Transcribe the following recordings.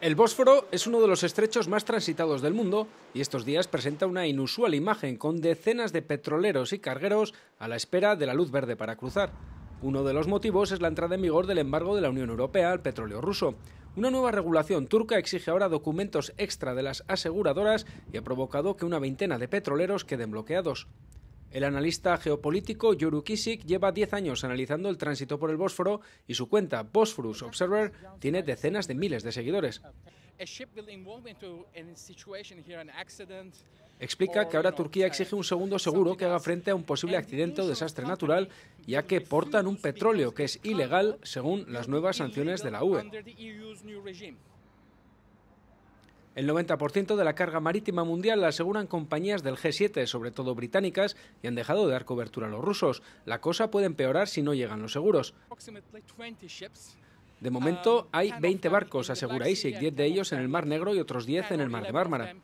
El Bósforo es uno de los estrechos más transitados del mundo y estos días presenta una inusual imagen con decenas de petroleros y cargueros a la espera de la luz verde para cruzar. Uno de los motivos es la entrada en vigor del embargo de la Unión Europea al petróleo ruso. Una nueva regulación turca exige ahora documentos extra de las aseguradoras y ha provocado que una veintena de petroleros queden bloqueados. El analista geopolítico Yoru Kisik lleva 10 años analizando el tránsito por el Bósforo y su cuenta Bosphorus Observer tiene decenas de miles de seguidores. Explica que ahora Turquía exige un segundo seguro que haga frente a un posible accidente o desastre natural, ya que portan un petróleo que es ilegal según las nuevas sanciones de la UE. El 90% de la carga marítima mundial la aseguran compañías del G7, sobre todo británicas, y han dejado de dar cobertura a los rusos. La cosa puede empeorar si no llegan los seguros. De momento um, hay 20 barcos, asegura ISIC, 10 de ellos en el Mar Negro y otros 10 en el Mar de Mármara.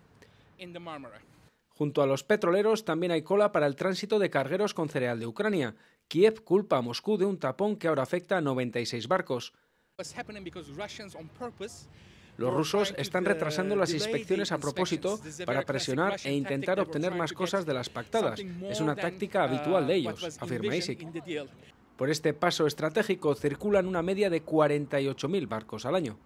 Junto a los petroleros también hay cola para el tránsito de cargueros con cereal de Ucrania. Kiev culpa a Moscú de un tapón que ahora afecta a 96 barcos. Los rusos están retrasando las inspecciones a propósito para presionar e intentar obtener más cosas de las pactadas. Es una táctica uh, habitual de ellos, afirma Isik. Por este paso estratégico circulan una media de 48.000 barcos al año.